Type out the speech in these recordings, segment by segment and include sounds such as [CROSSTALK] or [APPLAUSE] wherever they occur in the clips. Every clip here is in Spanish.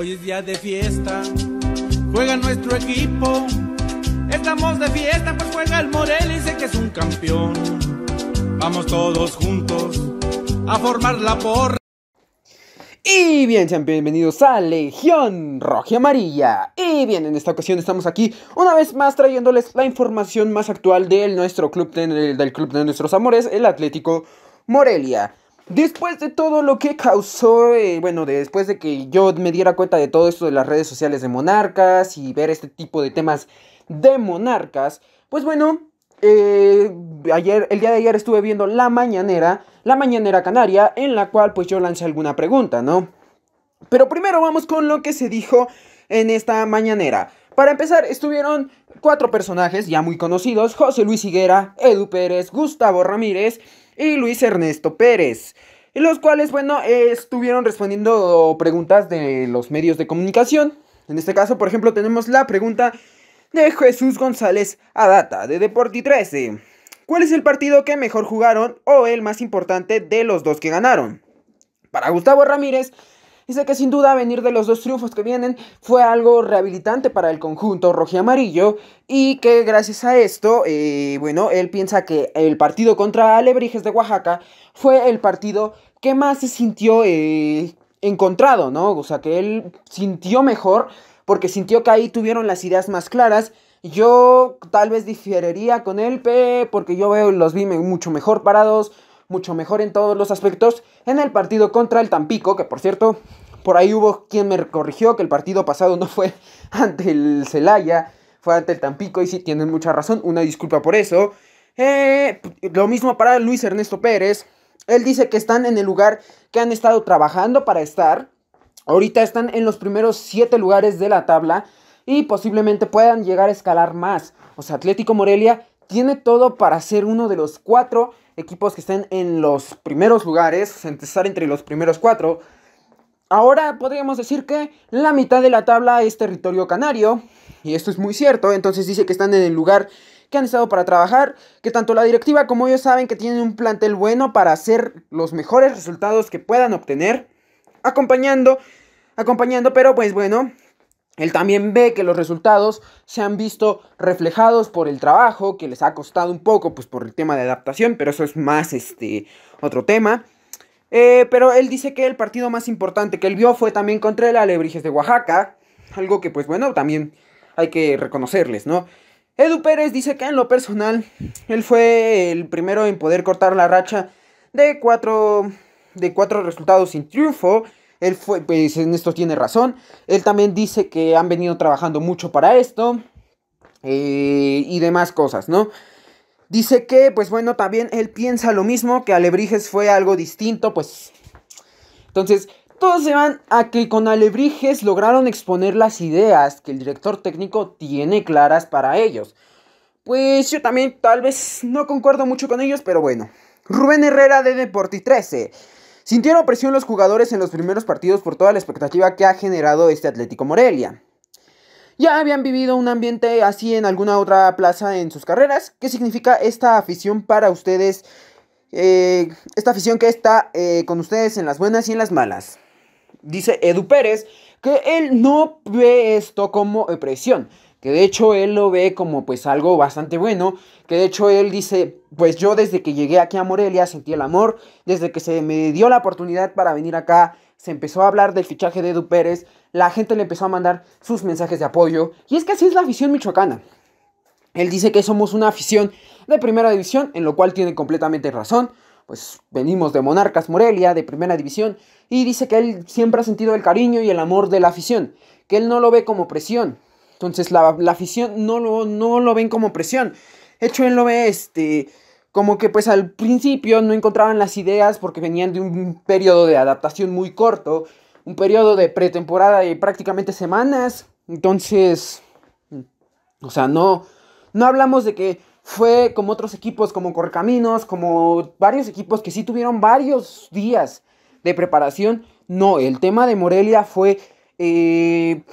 Hoy es día de fiesta, juega nuestro equipo. Estamos de fiesta, pues juega el Morel y sé que es un campeón. Vamos todos juntos a formar la porra. Y bien, sean bienvenidos a Legión Roja y Amarilla. Y bien, en esta ocasión estamos aquí una vez más trayéndoles la información más actual del nuestro club, del club de nuestros amores, el Atlético Morelia. Después de todo lo que causó, eh, bueno, después de que yo me diera cuenta de todo esto de las redes sociales de monarcas y ver este tipo de temas de monarcas, pues bueno, eh, ayer, el día de ayer estuve viendo La Mañanera, La Mañanera Canaria, en la cual pues yo lancé alguna pregunta, ¿no? Pero primero vamos con lo que se dijo en esta mañanera. Para empezar, estuvieron cuatro personajes ya muy conocidos, José Luis Higuera, Edu Pérez, Gustavo Ramírez, y Luis Ernesto Pérez. Y los cuales, bueno, estuvieron respondiendo preguntas de los medios de comunicación. En este caso, por ejemplo, tenemos la pregunta de Jesús González Adata, de Deporti 13. ¿Cuál es el partido que mejor jugaron o el más importante de los dos que ganaron? Para Gustavo Ramírez, dice que sin duda venir de los dos triunfos que vienen fue algo rehabilitante para el conjunto rojo y que gracias a esto, eh, bueno, él piensa que el partido contra Alebrijes de Oaxaca fue el partido que más se sintió eh, encontrado, ¿no? O sea, que él sintió mejor porque sintió que ahí tuvieron las ideas más claras. Yo tal vez diferiría con él, porque yo veo, los vi mucho mejor parados mucho mejor en todos los aspectos en el partido contra el Tampico, que por cierto, por ahí hubo quien me corrigió que el partido pasado no fue [LAUGHS] ante el Celaya, fue ante el Tampico, y sí tienen mucha razón, una disculpa por eso. Eh, lo mismo para Luis Ernesto Pérez. Él dice que están en el lugar que han estado trabajando para estar. Ahorita están en los primeros siete lugares de la tabla y posiblemente puedan llegar a escalar más. O sea, Atlético Morelia tiene todo para ser uno de los cuatro equipos que estén en los primeros lugares, empezar entre los primeros cuatro. Ahora podríamos decir que la mitad de la tabla es territorio canario, y esto es muy cierto, entonces dice que están en el lugar que han estado para trabajar, que tanto la directiva como ellos saben que tienen un plantel bueno para hacer los mejores resultados que puedan obtener, acompañando, acompañando, pero pues bueno, él también ve que los resultados se han visto reflejados por el trabajo, que les ha costado un poco, pues por el tema de adaptación, pero eso es más este otro tema. Eh, pero él dice que el partido más importante que él vio fue también contra el Alebrijes de Oaxaca, algo que pues bueno, también hay que reconocerles, ¿no? Edu Pérez dice que en lo personal, él fue el primero en poder cortar la racha de cuatro, de cuatro resultados sin triunfo él fue, pues en esto tiene razón. Él también dice que han venido trabajando mucho para esto. Eh, y demás cosas, ¿no? Dice que, pues bueno, también él piensa lo mismo, que Alebrijes fue algo distinto, pues... Entonces, todos se van a que con Alebrijes lograron exponer las ideas que el director técnico tiene claras para ellos. Pues yo también tal vez no concuerdo mucho con ellos, pero bueno. Rubén Herrera de Deporti 13. Sintieron presión los jugadores en los primeros partidos por toda la expectativa que ha generado este Atlético Morelia. Ya habían vivido un ambiente así en alguna otra plaza en sus carreras. ¿Qué significa esta afición para ustedes? Eh, esta afición que está eh, con ustedes en las buenas y en las malas. Dice Edu Pérez que él no ve esto como presión, que de hecho él lo ve como pues algo bastante bueno, que de hecho él dice, pues yo desde que llegué aquí a Morelia sentí el amor, desde que se me dio la oportunidad para venir acá, se empezó a hablar del fichaje de Edu Pérez, la gente le empezó a mandar sus mensajes de apoyo, y es que así es la afición michoacana. Él dice que somos una afición de primera división, en lo cual tiene completamente razón, pues venimos de Monarcas Morelia, de primera división, y dice que él siempre ha sentido el cariño y el amor de la afición, que él no lo ve como presión, entonces la, afición no lo, no lo ven como presión. hecho, él lo ve este, como que pues al principio no encontraban las ideas porque venían de un periodo de adaptación muy corto, un periodo de pretemporada de prácticamente semanas. Entonces, o sea, no, no hablamos de que fue como otros equipos, como Correcaminos, como varios equipos que sí tuvieron varios días de preparación. No, el tema de Morelia fue eh,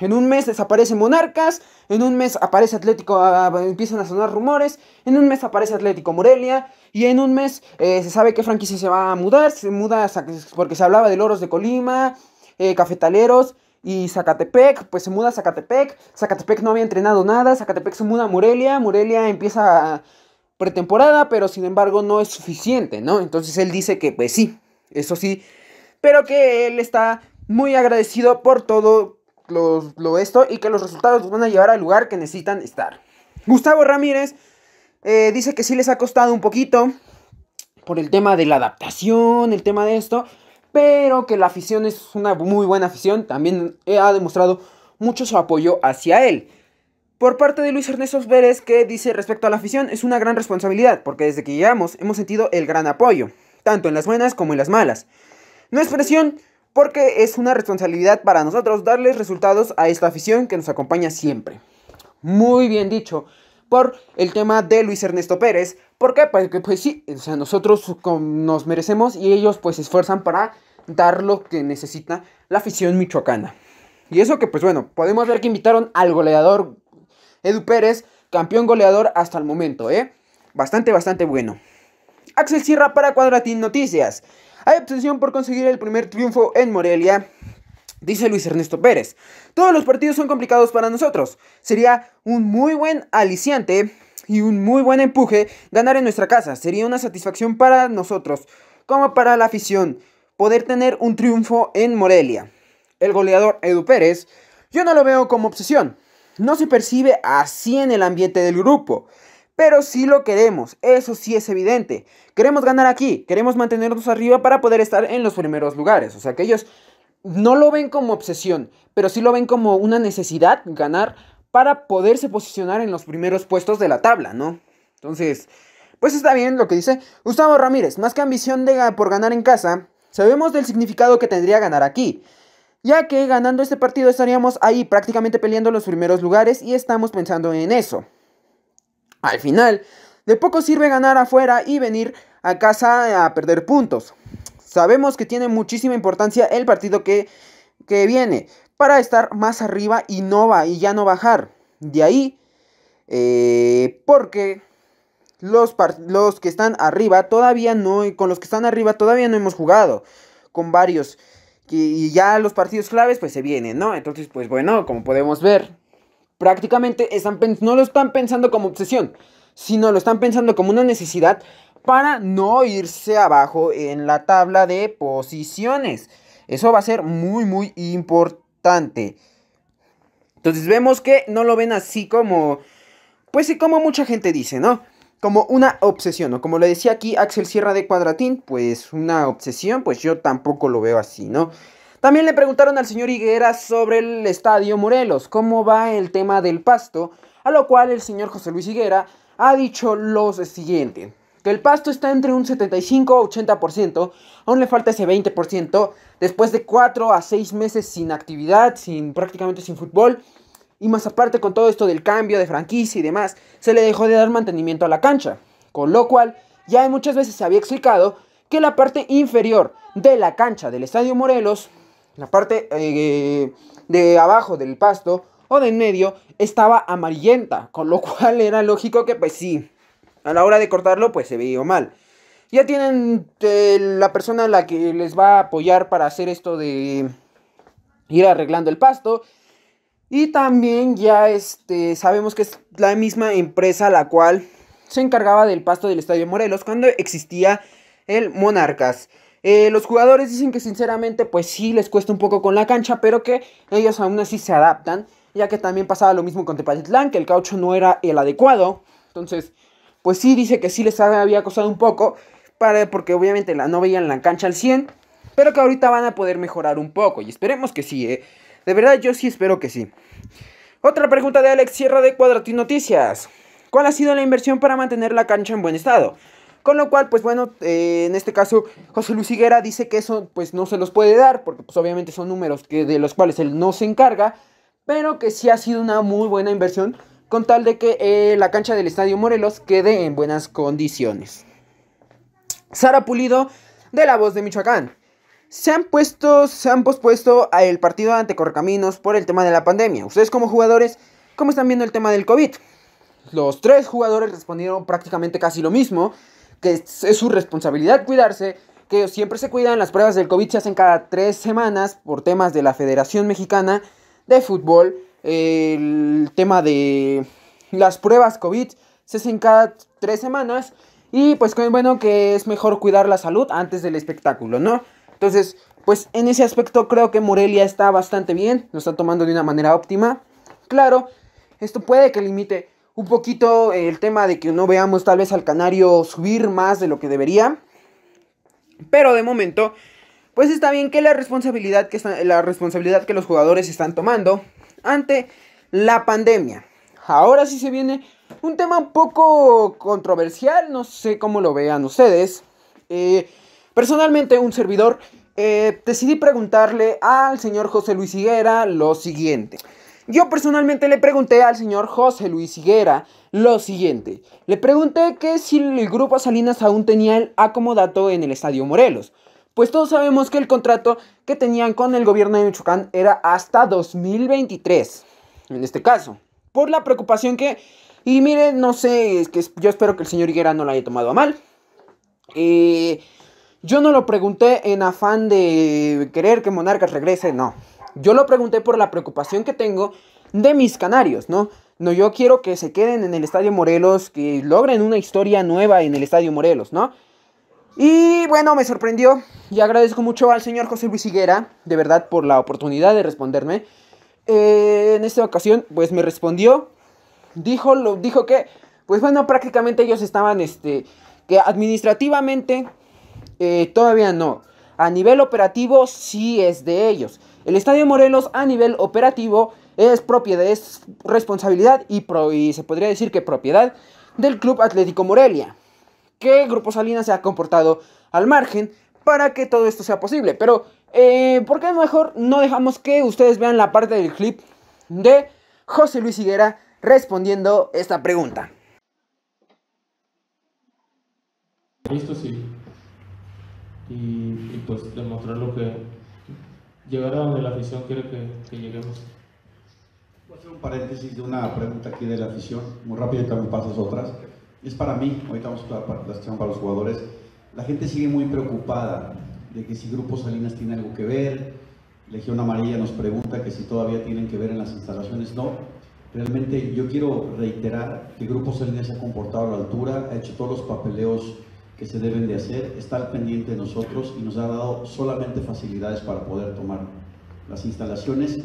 en un mes desaparecen Monarcas, en un mes aparece Atlético, ah, ah, empiezan a sonar rumores, en un mes aparece Atlético Morelia, y en un mes eh, se sabe que franquicia se va a mudar, se muda porque se hablaba de Loros de Colima, eh, Cafetaleros y Zacatepec, pues se muda a Zacatepec, Zacatepec no había entrenado nada, Zacatepec se muda a Morelia, Morelia empieza pretemporada, pero sin embargo no es suficiente, ¿no? Entonces él dice que pues sí, eso sí, pero que él está muy agradecido por todo lo, esto y que los resultados los van a llevar al lugar que necesitan estar. Gustavo Ramírez eh, dice que sí les ha costado un poquito por el tema de la adaptación, el tema de esto, pero que la afición es una muy buena afición, también ha demostrado mucho su apoyo hacia él. Por parte de Luis Ernesto Vélez, que dice respecto a la afición, es una gran responsabilidad, porque desde que llegamos hemos sentido el gran apoyo, tanto en las buenas como en las malas. No es presión, porque es una responsabilidad para nosotros darles resultados a esta afición que nos acompaña siempre. Muy bien dicho por el tema de Luis Ernesto Pérez. ¿Por qué? Porque pues, pues sí, sea, nosotros nos merecemos y ellos pues se esfuerzan para dar lo que necesita la afición michoacana. Y eso que pues bueno, podemos ver que invitaron al goleador Edu Pérez, campeón goleador hasta el momento, ¿eh? Bastante, bastante bueno. Axel Sierra para Cuadratín Noticias. Hay obsesión por conseguir el primer triunfo en Morelia. Dice Luis Ernesto Pérez, todos los partidos son complicados para nosotros. Sería un muy buen aliciente y un muy buen empuje ganar en nuestra casa. Sería una satisfacción para nosotros, como para la afición, poder tener un triunfo en Morelia. El goleador Edu Pérez, yo no lo veo como obsesión. No se percibe así en el ambiente del grupo pero sí lo queremos, eso sí es evidente. Queremos ganar aquí, queremos mantenernos arriba para poder estar en los primeros lugares. O sea que ellos no lo ven como obsesión, pero sí lo ven como una necesidad ganar para poderse posicionar en los primeros puestos de la tabla, ¿no? Entonces, pues está bien lo que dice Gustavo Ramírez, más que ambición de, por ganar en casa, sabemos del significado que tendría ganar aquí ya que ganando este partido estaríamos ahí prácticamente peleando los primeros lugares y estamos pensando en eso. Al final, de poco sirve ganar afuera y venir a casa a perder puntos. Sabemos que tiene muchísima importancia el partido que, viene para estar más arriba y no va y ya no bajar. De ahí, eh, porque los, los, que están arriba todavía no, con los que están arriba todavía no hemos jugado con varios. Y ya los partidos claves pues se vienen, ¿no? Entonces pues bueno, como podemos ver, prácticamente no lo están pensando como obsesión, sino lo están pensando como una necesidad para no irse abajo en la tabla de posiciones. Eso va a ser muy, muy importante. Entonces vemos que no lo ven así como, pues sí, como mucha gente dice, ¿no? Como una obsesión, o Como le decía aquí Axel Sierra de Cuadratín, pues una obsesión, pues yo tampoco lo veo así, ¿no? También le preguntaron al señor Higuera sobre el estadio Morelos, cómo va el tema del pasto, a lo cual el señor José Luis Higuera ha dicho lo siguiente, que el pasto está entre un 75 a 80%, aún le falta ese 20%, después de 4 a 6 meses sin actividad, sin prácticamente sin fútbol, y más aparte con todo esto del cambio de franquicia y demás, se le dejó de dar mantenimiento a la cancha. Con lo cual, ya muchas veces se había explicado que la parte inferior de la cancha del Estadio Morelos la parte eh, de abajo del pasto o de en medio estaba amarillenta, con lo [LAUGHS] cual era lógico que pues sí, a la hora de cortarlo pues se veía mal. Ya tienen eh, la persona la que les va a apoyar para hacer esto de ir arreglando el pasto. Y también ya este, sabemos que es la misma empresa la cual se encargaba del pasto del Estadio Morelos cuando existía el Monarcas. Eh, los jugadores dicen que sinceramente pues sí les cuesta un poco con la cancha, pero que ellos aún así se adaptan, ya que también pasaba lo mismo con Tepatitlán, que el caucho no era el adecuado. Entonces, pues sí dice que sí les había costado un poco, para, porque obviamente la, no veían la cancha al 100, pero que ahorita van a poder mejorar un poco y esperemos que sí, eh. De verdad yo sí espero que sí. Otra pregunta de Alex Sierra de Cuadratín Noticias. ¿Cuál ha sido la inversión para mantener la cancha en buen estado? Con lo cual, pues bueno, eh, en este caso José Luis Higuera dice que eso pues no se los puede dar, porque pues obviamente son números que, de los cuales él no se encarga, pero que sí ha sido una muy buena inversión con tal de que eh, la cancha del Estadio Morelos quede en buenas condiciones. Sara Pulido de La Voz de Michoacán. Se han puesto, se han pospuesto el partido ante Correcaminos por el tema de la pandemia. Ustedes como jugadores, ¿cómo están viendo el tema del COVID? Los tres jugadores respondieron prácticamente casi lo mismo que es, su responsabilidad cuidarse, que siempre se cuidan, las pruebas del COVID se hacen cada tres semanas por temas de la Federación Mexicana de Fútbol, el tema de las pruebas COVID se hacen cada tres semanas y pues bueno que es mejor cuidar la salud antes del espectáculo, ¿no? Entonces, pues en ese aspecto creo que Morelia está bastante bien, lo está tomando de una manera óptima. Claro, esto puede que limite un poquito eh, el tema de que no veamos tal vez al canario subir más de lo que debería. Pero de momento, pues está bien que la responsabilidad que, la responsabilidad que los jugadores están tomando ante la pandemia. Ahora sí se viene un tema un poco controversial, no sé cómo lo vean ustedes. Eh, personalmente, un servidor, eh, decidí preguntarle al señor José Luis Higuera lo siguiente. Yo personalmente le pregunté al señor José Luis Higuera lo siguiente. Le pregunté que si el grupo Salinas aún tenía el acomodato en el Estadio Morelos. Pues todos sabemos que el contrato que tenían con el gobierno de Michoacán era hasta 2023. En este caso. Por la preocupación que... Y miren, no sé, que yo espero que el señor Higuera no lo haya tomado a mal. Eh, yo no lo pregunté en afán de querer que Monarcas regrese, no. Yo lo pregunté por la preocupación que tengo de mis canarios, ¿no? No, yo quiero que se queden en el Estadio Morelos, que logren una historia nueva en el Estadio Morelos, ¿no? Y bueno, me sorprendió y agradezco mucho al señor José Luis Higuera, de verdad, por la oportunidad de responderme. Eh, en esta ocasión, pues me respondió, dijo, lo, dijo que, pues bueno, prácticamente ellos estaban, este, que administrativamente eh, todavía no. A nivel operativo sí es de ellos. El Estadio Morelos a nivel operativo es propiedad, es responsabilidad y, se podría decir que propiedad del Club Atlético Morelia. Que Grupo Salinas se ha comportado al margen para que todo esto sea posible. Pero, eh, ¿por qué mejor no dejamos que ustedes vean la parte del clip de José Luis Higuera respondiendo esta pregunta? Listo, sí. Y, y pues demostrar lo que, llegar a donde la afición quiere que, lleguemos. Voy a hacer un paréntesis de una pregunta aquí de la afición, muy rápido y también pasas otras. Es para mí, ahorita vamos a hablar situación para los jugadores. La gente sigue muy preocupada de que si Grupo Salinas tiene algo que ver, Legión Amarilla nos pregunta que si todavía tienen que ver en las instalaciones. No, realmente yo quiero reiterar que Grupo Salinas se ha comportado a la altura, ha hecho todos los papeleos que se deben de hacer, estar pendiente de nosotros y nos ha dado solamente facilidades para poder tomar las instalaciones,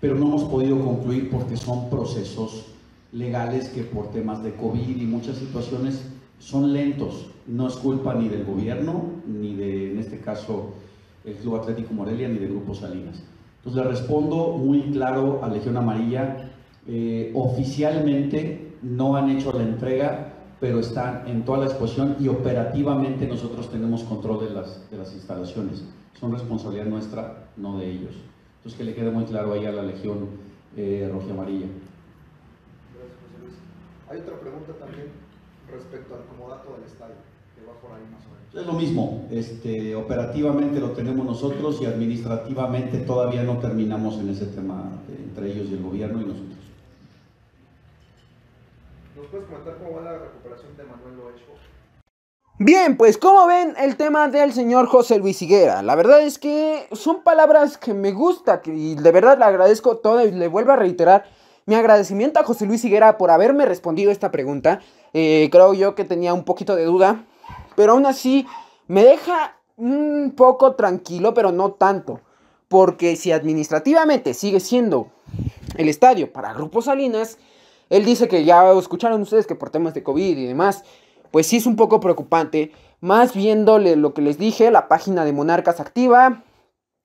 pero no hemos podido concluir porque son procesos legales que por temas de COVID y muchas situaciones son lentos. No es culpa ni del gobierno, ni de, en este caso, el Club Atlético Morelia, ni de Grupo Salinas. Entonces le respondo muy claro a Legión Amarilla, eh, oficialmente no han hecho la entrega pero están en toda la exposición y operativamente nosotros tenemos control de las, de las instalaciones. Son responsabilidad nuestra, no de ellos. Entonces, que le quede muy claro ahí a la Legión eh, Roja Amarilla. Gracias, José Luis. Hay otra pregunta también respecto al comodato del estadio, que va por ahí más o menos. Es lo mismo, este, operativamente lo tenemos nosotros y administrativamente todavía no terminamos en ese tema entre ellos y el gobierno y nosotros. ¿Nos puedes comentar cómo va la recuperación de Manuel Bien, pues como ven el tema del señor José Luis Higuera, la verdad es que son palabras que me gusta y de verdad le agradezco todo y le vuelvo a reiterar mi agradecimiento a José Luis Higuera por haberme respondido esta pregunta. Eh, creo yo que tenía un poquito de duda, pero aún así me deja un poco tranquilo, pero no tanto, porque si administrativamente sigue siendo el estadio para Grupo Salinas, él dice que ya escucharon ustedes que por temas de COVID y demás, pues sí es un poco preocupante. Más viéndole lo que les dije, la página de Monarcas activa,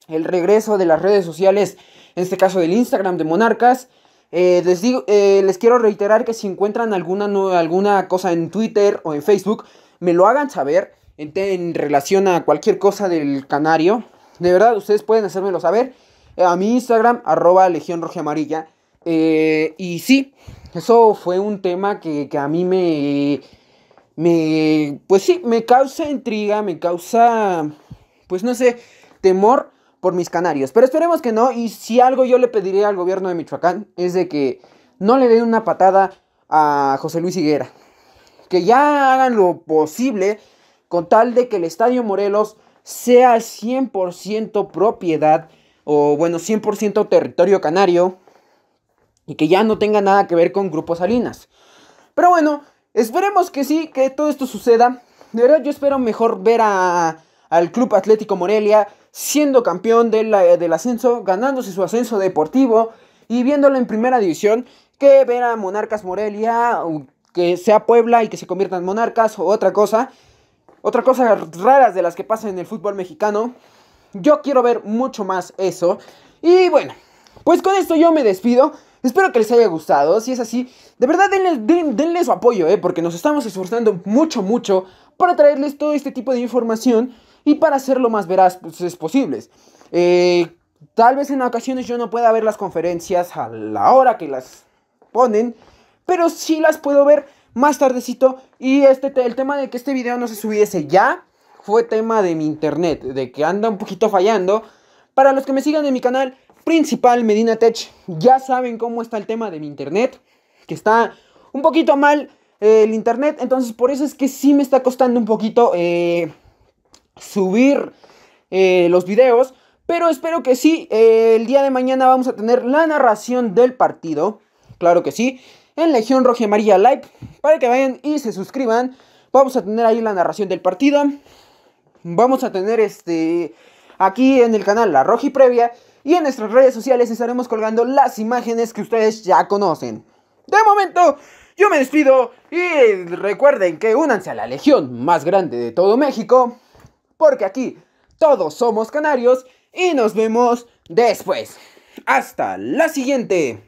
el regreso de las redes sociales, en este caso del Instagram de Monarcas. Eh, les, digo, eh, les quiero reiterar que si encuentran alguna, alguna cosa en Twitter o en Facebook, me lo hagan saber en, relación a cualquier cosa del canario. De verdad, ustedes pueden hacérmelo saber eh, a mi Instagram, arroba Legión Roja Amarilla. y sí, eso fue un tema que, a mí me, me, pues sí, me causa intriga, me causa, pues no sé, temor por mis canarios. Pero esperemos que no, y si algo yo le pediré al gobierno de Michoacán es de que no le den una patada a José Luis Higuera. Que ya hagan lo posible con tal de que el Estadio Morelos sea 100% propiedad o bueno, 100% territorio canario y que ya no tenga nada que ver con grupos Salinas. Pero bueno, esperemos que sí, que todo esto suceda. De verdad yo espero mejor ver a, al Club Atlético Morelia siendo campeón del ascenso, ganándose su ascenso deportivo y viéndolo en primera división, que ver a Monarcas Morelia, que sea Puebla y que se conviertan en Monarcas o otra cosa. Otra cosa rara de las que pasan en el fútbol mexicano. Yo quiero ver mucho más eso. Y bueno, pues con esto yo me despido. Espero que les haya gustado. Si es así, de verdad denle, su apoyo, ¿eh? porque nos estamos esforzando mucho, mucho para traerles todo este tipo de información y para hacerlo más veraz pues, posibles. Eh, tal vez en ocasiones yo no pueda ver las conferencias a la hora que las ponen, pero sí las puedo ver más tardecito. Y este, el tema de que este video no se subiese ya fue tema de mi internet, de que anda un poquito fallando. Para los que me sigan en mi canal, principal Medina Tech. Ya saben cómo está el tema de mi internet, que está un poquito mal eh, el internet, entonces por eso es que sí me está costando un poquito eh, subir eh, los videos, pero espero que sí, el día de mañana vamos a tener la narración del partido, claro que sí, en Legión Roja María Live, para que vayan y se suscriban, vamos a tener ahí la narración del partido, vamos a tener este aquí en el canal la y Previa, y en nuestras redes sociales estaremos colgando las imágenes que ustedes ya conocen. De momento, yo me despido y recuerden que únanse a la legión más grande de todo México, porque aquí todos somos canarios y nos vemos después. Hasta la siguiente.